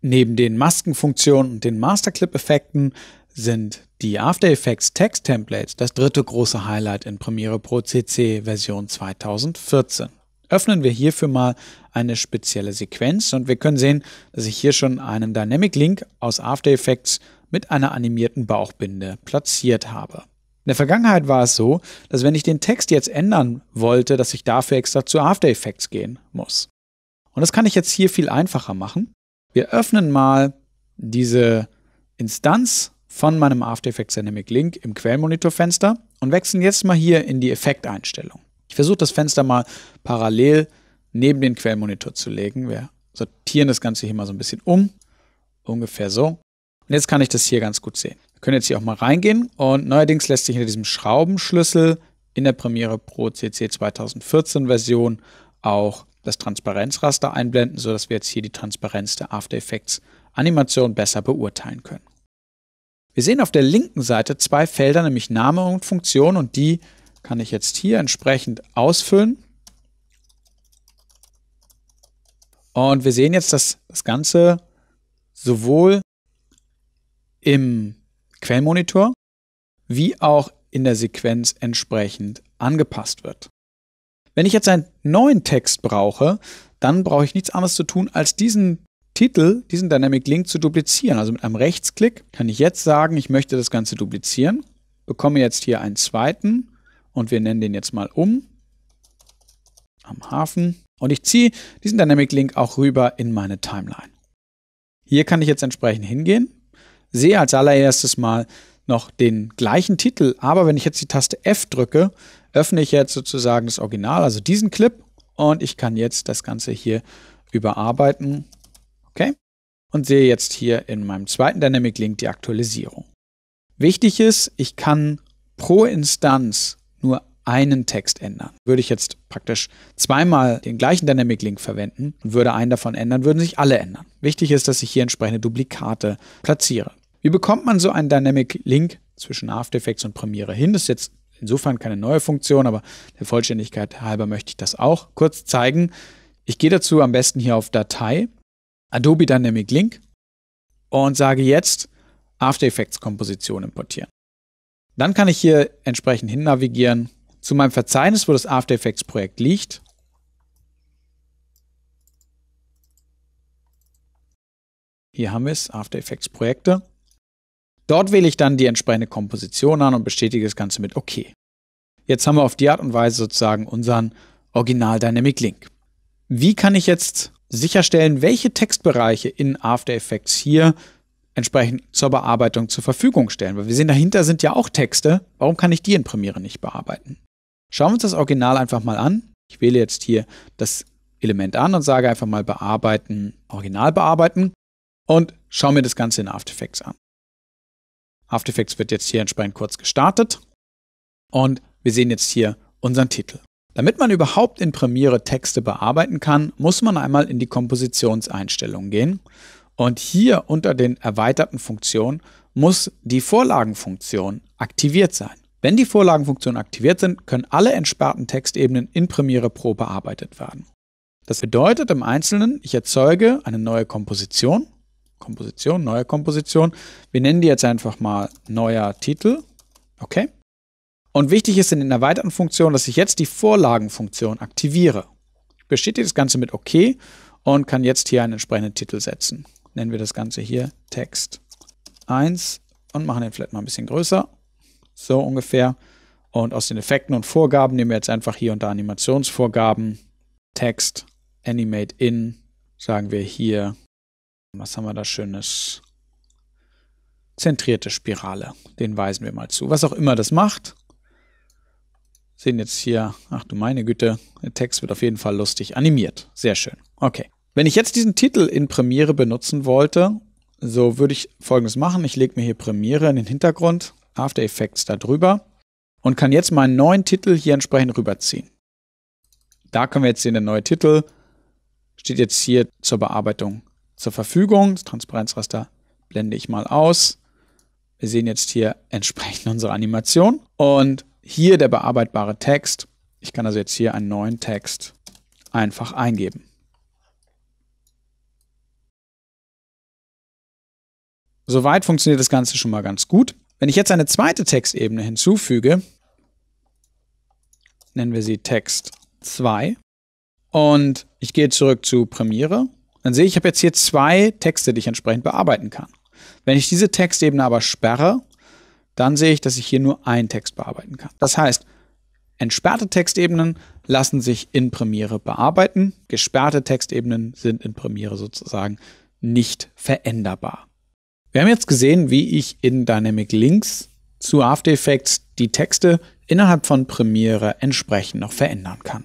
Neben den Maskenfunktionen und den Masterclip-Effekten sind die After Effects Text-Templates das dritte große Highlight in Premiere Pro CC Version 2014. Öffnen wir hierfür mal eine spezielle Sequenz und wir können sehen, dass ich hier schon einen Dynamic Link aus After Effects mit einer animierten Bauchbinde platziert habe. In der Vergangenheit war es so, dass wenn ich den Text jetzt ändern wollte, dass ich dafür extra zu After Effects gehen muss. Und das kann ich jetzt hier viel einfacher machen wir öffnen mal diese Instanz von meinem After Effects Dynamic Link im Quellmonitor-Fenster und wechseln jetzt mal hier in die Effekteinstellung. Ich versuche das Fenster mal parallel neben den Quellmonitor zu legen. Wir sortieren das Ganze hier mal so ein bisschen um, ungefähr so. Und jetzt kann ich das hier ganz gut sehen. Wir können jetzt hier auch mal reingehen und neuerdings lässt sich hinter diesem Schraubenschlüssel in der Premiere Pro CC 2014 Version auch das Transparenzraster einblenden, sodass wir jetzt hier die Transparenz der After Effects Animation besser beurteilen können. Wir sehen auf der linken Seite zwei Felder, nämlich Name und Funktion und die kann ich jetzt hier entsprechend ausfüllen. Und wir sehen jetzt, dass das Ganze sowohl im Quellmonitor wie auch in der Sequenz entsprechend angepasst wird. Wenn ich jetzt einen neuen Text brauche, dann brauche ich nichts anderes zu tun, als diesen Titel, diesen Dynamic Link zu duplizieren. Also mit einem Rechtsklick kann ich jetzt sagen, ich möchte das Ganze duplizieren, bekomme jetzt hier einen zweiten und wir nennen den jetzt mal um am Hafen und ich ziehe diesen Dynamic Link auch rüber in meine Timeline. Hier kann ich jetzt entsprechend hingehen, sehe als allererstes mal noch den gleichen Titel, aber wenn ich jetzt die Taste F drücke, öffne ich jetzt sozusagen das Original, also diesen Clip und ich kann jetzt das Ganze hier überarbeiten. Okay. Und sehe jetzt hier in meinem zweiten Dynamic Link die Aktualisierung. Wichtig ist, ich kann pro Instanz nur einen Text ändern. Würde ich jetzt praktisch zweimal den gleichen Dynamic Link verwenden und würde einen davon ändern, würden sich alle ändern. Wichtig ist, dass ich hier entsprechende Duplikate platziere. Wie bekommt man so einen Dynamic Link zwischen After Effects und Premiere hin? Das ist jetzt insofern keine neue Funktion, aber der Vollständigkeit halber möchte ich das auch kurz zeigen. Ich gehe dazu am besten hier auf Datei, Adobe Dynamic Link und sage jetzt After Effects Komposition importieren. Dann kann ich hier entsprechend hin navigieren zu meinem Verzeichnis, wo das After Effects Projekt liegt. Hier haben wir es, After Effects Projekte. Dort wähle ich dann die entsprechende Komposition an und bestätige das Ganze mit OK. Jetzt haben wir auf die Art und Weise sozusagen unseren Original Dynamic Link. Wie kann ich jetzt sicherstellen, welche Textbereiche in After Effects hier entsprechend zur Bearbeitung zur Verfügung stellen? Weil wir sehen, dahinter sind ja auch Texte. Warum kann ich die in Premiere nicht bearbeiten? Schauen wir uns das Original einfach mal an. Ich wähle jetzt hier das Element an und sage einfach mal bearbeiten, Original bearbeiten und schaue mir das Ganze in After Effects an. After Effects wird jetzt hier entsprechend kurz gestartet und wir sehen jetzt hier unseren Titel. Damit man überhaupt in Premiere Texte bearbeiten kann, muss man einmal in die Kompositionseinstellungen gehen und hier unter den erweiterten Funktionen muss die Vorlagenfunktion aktiviert sein. Wenn die Vorlagenfunktionen aktiviert sind, können alle entsperrten Textebenen in Premiere Pro bearbeitet werden. Das bedeutet im Einzelnen, ich erzeuge eine neue Komposition Komposition, neue Komposition. Wir nennen die jetzt einfach mal neuer Titel. Okay. Und wichtig ist in den erweiterten Funktionen, dass ich jetzt die Vorlagenfunktion aktiviere. Ich bestätige das Ganze mit OK und kann jetzt hier einen entsprechenden Titel setzen. Nennen wir das Ganze hier Text 1 und machen den vielleicht mal ein bisschen größer. So ungefähr. Und aus den Effekten und Vorgaben nehmen wir jetzt einfach hier unter Animationsvorgaben Text Animate in, sagen wir hier was haben wir da Schönes? Zentrierte Spirale. Den weisen wir mal zu. Was auch immer das macht. Sehen jetzt hier, ach du meine Güte, der Text wird auf jeden Fall lustig animiert. Sehr schön. Okay. Wenn ich jetzt diesen Titel in Premiere benutzen wollte, so würde ich folgendes machen. Ich lege mir hier Premiere in den Hintergrund, After Effects da drüber und kann jetzt meinen neuen Titel hier entsprechend rüberziehen. Da können wir jetzt sehen, der neue Titel steht jetzt hier zur Bearbeitung zur Verfügung. Das Transparenzraster blende ich mal aus. Wir sehen jetzt hier entsprechend unsere Animation und hier der bearbeitbare Text. Ich kann also jetzt hier einen neuen Text einfach eingeben. Soweit funktioniert das Ganze schon mal ganz gut. Wenn ich jetzt eine zweite Textebene hinzufüge, nennen wir sie Text 2 und ich gehe zurück zu Premiere dann sehe ich, ich habe jetzt hier zwei Texte, die ich entsprechend bearbeiten kann. Wenn ich diese Textebene aber sperre, dann sehe ich, dass ich hier nur einen Text bearbeiten kann. Das heißt, entsperrte Textebenen lassen sich in Premiere bearbeiten, gesperrte Textebenen sind in Premiere sozusagen nicht veränderbar. Wir haben jetzt gesehen, wie ich in Dynamic Links zu After Effects die Texte innerhalb von Premiere entsprechend noch verändern kann.